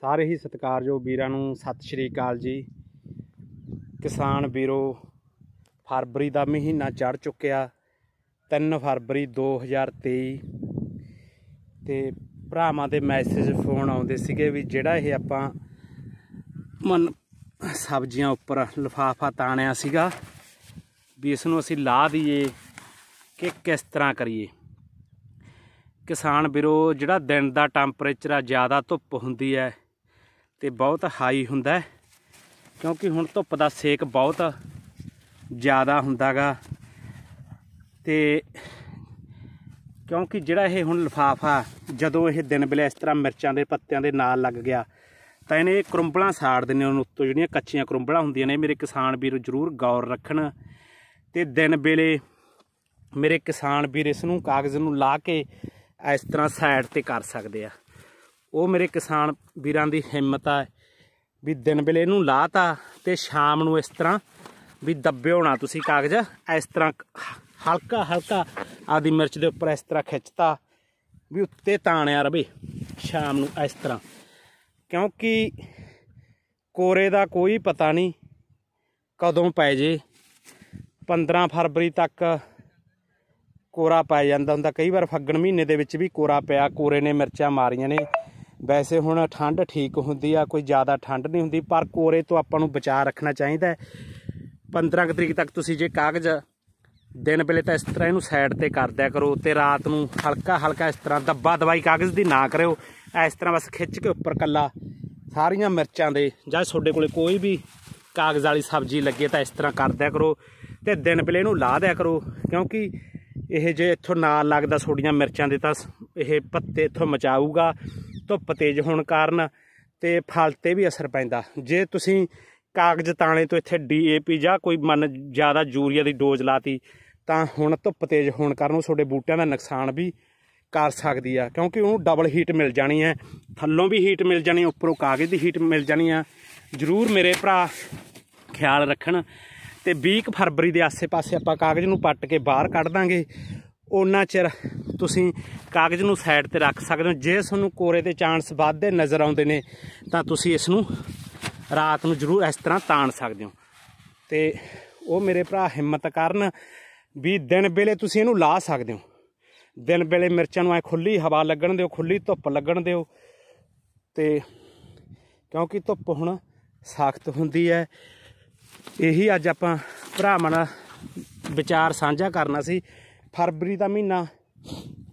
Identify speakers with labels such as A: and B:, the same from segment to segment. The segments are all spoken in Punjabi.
A: ਸਾਰੇ ਹੀ ਸਤਿਕਾਰਯੋਗ ਵੀਰਾਂ ਨੂੰ ਸਤਿ ਸ਼੍ਰੀ ਅਕਾਲ ਜੀ ਕਿਸਾਨ ਵੀਰੋ ਫਰਵਰੀ ਦਾ ਮਹੀਨਾ ਚੜ ਚੁੱਕਿਆ 3 ਫਰਵਰੀ 2023 ਤੇ ਭਰਾਵਾਂ ਦੇ ਮੈਸੇਜ ਫੋਨ ਆਉਂਦੇ ਸੀਗੇ ਵੀ ਜਿਹੜਾ ਇਹ ਆਪਾਂ ਮਨ ਸਬਜ਼ੀਆਂ ਉੱਪਰ ਲਫਾਫਾ ਤਾਣਿਆ ਸੀਗਾ ਵੀ ਇਸ ਨੂੰ ਅਸੀਂ ਲਾ ਦਈਏ ਕਿ ਕਿਸ ਤਰ੍ਹਾਂ ਕਰੀਏ ਕਿਸਾਨ ਵੀਰੋ ਜਿਹੜਾ ਦਿਨ ਦਾ ਟੈਂਪਰੇਚਰ ਆ ਜ਼ਿਆਦਾ ਧੁੱਪ ਹੁੰਦੀ ਹੈ ਤੇ ਬਹੁਤ ਹਾਈ ਹੁੰਦਾ ਕਿਉਂਕਿ ਹੁਣ ਧੁੱਪ ਦਾ ਸੇਕ ਬਹੁਤ ਜ਼ਿਆਦਾ ਹੁੰਦਾਗਾ ਤੇ ਕਿਉਂਕਿ ਜਿਹੜਾ ਇਹ ਹੁਣ ਲਫਾਫਾ ਜਦੋਂ ਇਹ ਦਿਨ ਬਲੇ ਇਸ ਤਰ੍ਹਾਂ ਮਿਰਚਾਂ ਦੇ ਪੱਤਿਆਂ ਦੇ ਨਾਲ ਲੱਗ ਗਿਆ ਤਾਂ ਇਹਨੇ ਕਰੰਬਲਾਂ ਸਾੜ ਦਿੰਨੇ ਉਹਨੂੰ ਉੱਤੋਂ ਜਿਹੜੀਆਂ ਕੱਚੀਆਂ ਕਰੰਬਲਾਂ ਹੁੰਦੀਆਂ ਨੇ ਮੇਰੇ ਕਿਸਾਨ ਵੀਰ ਜ਼ਰੂਰ ਗੌਰ ਰੱਖਣ ਤੇ ਦਿਨ ਵੇਲੇ ਮੇਰੇ ਕਿਸਾਨ ਵੀਰ ਇਸ ਨੂੰ ਕਾਗਜ਼ ਨੂੰ ਲਾ ਕੇ ਇਸ ਤਰ੍ਹਾਂ ਸਾਈਡ ਤੇ ਕਰ ਸਕਦੇ ਆ ਉਹ ਮੇਰੇ ਕਿਸਾਨ ਵੀਰਾਂ ਦੀ ਹਿੰਮਤ ਆ ਵੀ ਦਿਨ ਵੇਲੇ ਇਹਨੂੰ ਲਾਤਾ ਤੇ ਸ਼ਾਮ ਨੂੰ ਇਸ ਤਰ੍ਹਾਂ ਵੀ ਦੱਬਿਓ ਨਾ ਤੁਸੀਂ ਕਾਗਜ਼ ਇਸ ਤਰ੍ਹਾਂ ਹਲਕਾ ਹਲਕਾ ਆਦੀ ਮਿਰਚ ਦੇ ਉੱਪਰ ਇਸ ਤਰ੍ਹਾਂ ਖਿੱਚਤਾ ਵੀ ਉੱਤੇ ਤਾਣਿਆ ਰਵੇ ਸ਼ਾਮ ਨੂੰ ਇਸ ਤਰ੍ਹਾਂ ਕਿਉਂਕਿ ਕੋਰੇ ਦਾ ਕੋਈ ਪਤਾ ਨਹੀਂ ਕਦੋਂ ਪੈ ਜੇ 15 ਫਰਵਰੀ ਤੱਕ ਕੋਰਾ ਪੈ ਜਾਂਦਾ ਹੁੰਦਾ ਕਈ ਵਾਰ ਫੱਗਣ ਮਹੀਨੇ ਦੇ ਵਿੱਚ ਵੀ ਕੋਰਾ ਪਿਆ ਕੋਰੇ ਨੇ ਮਿਰਚਾਂ ਮਾਰੀਆਂ ਨੇ ਵੈਸੇ ਹੁਣ ਠੰਡ ਠੀਕ ਹੁੰਦੀ ਆ ਕੋਈ ਜ਼ਿਆਦਾ ਠੰਡ ਨਹੀਂ ਹੁੰਦੀ ਪਰ ਕੋਰੇ ਤੋਂ ਆਪਾਂ ਨੂੰ ਬਚਾ ਰੱਖਣਾ ਚਾਹੀਦਾ 15 ਤਰੀਕ ਤੱਕ ਤੁਸੀਂ ਜੇ ਕਾਗਜ਼ ਦਿਨ ਵੇਲੇ ਤਾਂ ਇਸ ਤਰ੍ਹਾਂ ਇਹਨੂੰ ਸਾਈਡ ਤੇ ਕਰ ਦਿਆ ਕਰੋ ਤੇ ਰਾਤ ਨੂੰ ਹਲਕਾ ਹਲਕਾ ਇਸ ਤਰ੍ਹਾਂ ਦੱਬਾ ਦਵਾਈ ਕਾਗਜ਼ ਦੀ ਨਾ ਕਰਿਓ ਇਸ ਤਰ੍ਹਾਂ ਬਸ ਖਿੱਚ ਕੇ ਉੱਪਰ ਕੱਲਾ ਸਾਰੀਆਂ ਮਿਰਚਾਂ ਦੇ ਜਾਂ ਤੁਹਾਡੇ ਕੋਲੇ ਕੋਈ ਵੀ ਕਾਗਜ਼ ਵਾਲੀ ਸਬਜ਼ੀ ਲੱਗੇ ਤਾਂ ਇਸ ਤਰ੍ਹਾਂ ਕਰ ਦਿਆ ਕਰੋ ਤੇ ਦਿਨ ਵੇਲੇ ਇਹਨੂੰ ਲਾ ਦਿਆ ਕਰੋ ਕਿਉਂਕਿ ਇਹ ਜੇ ਇੱਥੋਂ ਨਾਲ ਲੱਗਦਾ ਤੁਹਾਡੀਆਂ ਮਿਰਚਾਂ ਦੇ ਤਾਂ ਇਹ ਪੱਤੇ ਇੱਥੋਂ ਮਚਾਊਗਾ ਧੁੱਪ ਤੇਜ਼ ਹੋਣ ਕਾਰਨ ਤੇ ਫਲ ਤੇ ਵੀ ਅਸਰ ਪੈਂਦਾ ਜੇ ਤੁਸੀਂ ਕਾਗਜ਼ ਤਾਣੇ ਤੋਂ ਇੱਥੇ ਡੀਏਪੀ ਜਾਂ ਕੋਈ ਮਨ ਜ਼ਿਆਦਾ ਯੂਰੀਆ ਦੀ ਡੋਜ਼ ਲਾਤੀ ਤਾਂ ਹੁਣ ਧੁੱਪ ਤੇਜ਼ ਹੋਣ ਕਾਰਨ ਉਹ ਤੁਹਾਡੇ ਬੂਟਿਆਂ ਦਾ ਨੁਕਸਾਨ ਵੀ ਕਰ ਸਕਦੀ ਆ ਕਿਉਂਕਿ ਉਹਨੂੰ ਡਬਲ ਹੀਟ ਮਿਲ ਜਾਣੀ ਹੈ ਥੱਲੋਂ ਵੀ ਹੀਟ ਮਿਲ ਜਾਣੀ ਉੱਪਰੋਂ ਕਾਗਜ਼ ਦੀ ਹੀਟ ਮਿਲ ਜਾਣੀ ਆ ਜ਼ਰੂਰ ਮੇਰੇ ਭਰਾ ਖਿਆਲ ਰੱਖਣ ਤੇ 20 ਫਰਵਰੀ ਦੇ ਆਸੇ-ਪਾਸੇ ਆਪਾਂ ਕਾਗਜ਼ ਨੂੰ ਪੱਟ ਕੇ ਬਾਹਰ ਕੱਢ ਦਾਂਗੇ ਉਹਨਾਂ ਚਿਰ ਤੁਸੀਂ ਕਾਗਜ਼ ਨੂੰ ਸਾਈਡ ਤੇ ਰੱਖ ਸਕਦੇ ਹੋ ਜੇ ਤੁਹਾਨੂੰ ਕੋਰੇ ਦੇ ਚਾਂਸ ਵੱਧਦੇ ਨਜ਼ਰ ਆਉਂਦੇ ਨੇ ਤਾਂ ਤੁਸੀਂ ਇਸ ਨੂੰ ਰਾਤ ਨੂੰ ਜ਼ਰੂਰ ਇਸ ਤਰ੍ਹਾਂ ਤਾਣ ਸਕਦੇ ਹੋ ਤੇ ਉਹ ਮੇਰੇ ਭਰਾ ਹਿੰਮਤ ਕਰਨ ਵੀ ਦਿਨ ਵੇਲੇ ਤੁਸੀਂ ਇਹਨੂੰ ਲਾ ਸਕਦੇ ਹੋ ਦਿਨ ਵੇਲੇ ਮਿਰਚਾਂ ਨੂੰ ਐ ਖੁੱਲੀ ਹਵਾ ਲੱਗਣ ਦਿਓ ਖੁੱਲੀ ਧੁੱਪ ਲੱਗਣ ਦਿਓ ਤੇ ਕਿਉਂਕਿ ਧੁੱਪ ਹੁਣ ਸਖਤ ਹੁੰਦੀ ਹੈ ਇਹੀ ਅੱਜ ਆਪਾਂ ਭਰਾਵਾਂ ਨਾਲ ਵਿਚਾਰ ਸਾਂਝਾ ਕਰਨਾ ਸੀ ਫਰਵਰੀ ਦਾ ਮਹੀਨਾ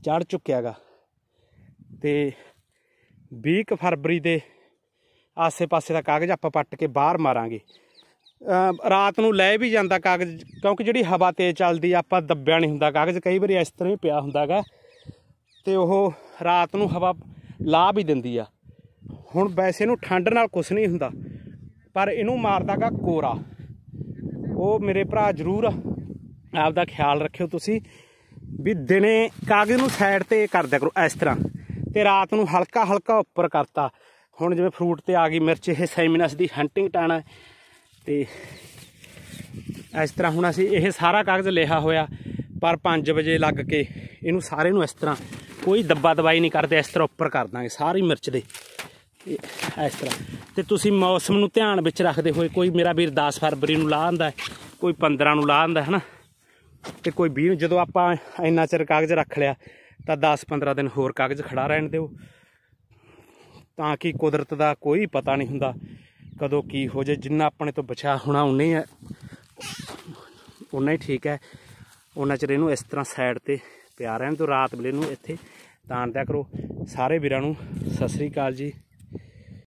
A: ਚੜ ਚੁੱਕਿਆ ਹੈਗਾ ਤੇ 20 ਫਰਵਰੀ ਦੇ ਆਸੇ-ਪਾਸੇ ਦਾ ਕਾਗਜ਼ ਆਪਾਂ ਪੱਟ ਕੇ ਬਾਹਰ ਮਾਰਾਂਗੇ ਰਾਤ ਨੂੰ ਲੈ ਵੀ ਜਾਂਦਾ ਕਾਗਜ਼ ਕਿਉਂਕਿ ਜਿਹੜੀ ਹਵਾ ਤੇਜ਼ ਚੱਲਦੀ ਆਪਾਂ ਦੱਬਿਆ ਨਹੀਂ ਹੁੰਦਾ ਕਾਗਜ਼ ਕਈ ਵਾਰੀ ਇਸ ਤਰ੍ਹਾਂ ਹੀ ਪਿਆ ਹੁੰਦਾਗਾ ਤੇ ਉਹ ਰਾਤ ਨੂੰ ਹਵਾ ਲਾ ਵੀ ਦਿੰਦੀ ਆ ਹੁਣ ਵੈਸੇ ਨੂੰ ਠੰਡ ਨਾਲ ਕੁਝ ਨਹੀਂ ਹੁੰਦਾ ਪਰ ਇਹਨੂੰ ਮਾਰਦਾਗਾ ਕੋਰਾ ਉਹ ਮੇਰੇ ਭਰਾ ਜ਼ਰੂਰ ਆਪਦਾ ਖਿਆਲ ਰੱਖਿਓ ਤੁਸੀਂ ਵੀ ਦਿਨੇ ਕਾਗਜ਼ ਨੂੰ ਸਾਈਡ ਤੇ ਕਰ ਦਿਆ ਕਰੋ ਇਸ ਤਰ੍ਹਾਂ ਤੇ ਰਾਤ ਨੂੰ ਹਲਕਾ ਹਲਕਾ ਉੱਪਰ ਕਰਤਾ ਹੁਣ ਜਿਵੇਂ ਫਰੂਟ ਤੇ ਆ ਗਈ ਮਿਰਚ ਇਹ ਸੈਮੀਨਸ ਦੀ ਹੰਟਿੰਗ ਟਾਣਾ ਤੇ ਇਸ ਤਰ੍ਹਾਂ ਹੁਣ ਅਸੀਂ ਇਹ ਸਾਰਾ ਕਾਗਜ਼ ਲਿਆ ਹੋਇਆ ਪਰ 5 ਵਜੇ ਲੱਗ ਕੇ ਇਹਨੂੰ ਸਾਰੇ ਨੂੰ ਇਸ ਤਰ੍ਹਾਂ ਕੋਈ ਦੱਬਾ ਦਬਾਈ ਨਹੀਂ ਕਰਦੇ ਇਸ ਤਰ੍ਹਾਂ ਉੱਪਰ ਕਰ ਦਾਂਗੇ ਸਾਰੀ ਮਿਰਚ ਦੇ ਇਸ ਤਰ੍ਹਾਂ ਤੇ ਤੁਸੀਂ ਮੌਸਮ ਨੂੰ ਧਿਆਨ ਵਿੱਚ ਰੱਖਦੇ ਹੋਏ ਕੋਈ ਮੇਰਾ ਵੀਰ 10 ਫਰਵਰੀ ਨੂੰ ਲਾ ਆਂਦਾ ਕੋਈ 15 ਨੂੰ ਲਾਹ ਆਂਦਾ ਹੈ ਨਾ ਤੇ ਕੋਈ 20 ਜਦੋਂ ਆਪਾਂ ਇੰਨਾ ਚਿਰ ਕਾਗਜ਼ ਰੱਖ ਲਿਆ ਤਾਂ 10-15 ਦਿਨ ਹੋਰ ਕਾਗਜ਼ ਖੜਾ ਰਹਿਣ ਦਿਓ ਤਾਂ ਕਿ ਕੁਦਰਤ ਦਾ ਕੋਈ ਪਤਾ ਨਹੀਂ ਹੁੰਦਾ ਕਦੋਂ ਕੀ ਹੋ ਜਾਏ ਜਿੰਨਾ ਆਪਣੇ ਤੋਂ ਬਚਾ ਹੋਣਾ ਉਨਾ ਹੀ ਹੈ ਉਨਾ ਹੀ ਠੀਕ ਹੈ ਉਹਨਾਂ ਚਿਰ ਇਹਨੂੰ ਇਸ ਤਰ੍ਹਾਂ ਸਾਈਡ ਤੇ ਪਿਆ ਰਹਿਣ ਦਿਓ ਰਾਤ ਵੇਲੇ ਨੂੰ ਇੱਥੇ ਦਿਆ ਕਰੋ ਸਾਰੇ ਵੀਰਾਂ ਨੂੰ ਸਤਿ ਸ੍ਰੀ ਅਕਾਲ ਜੀ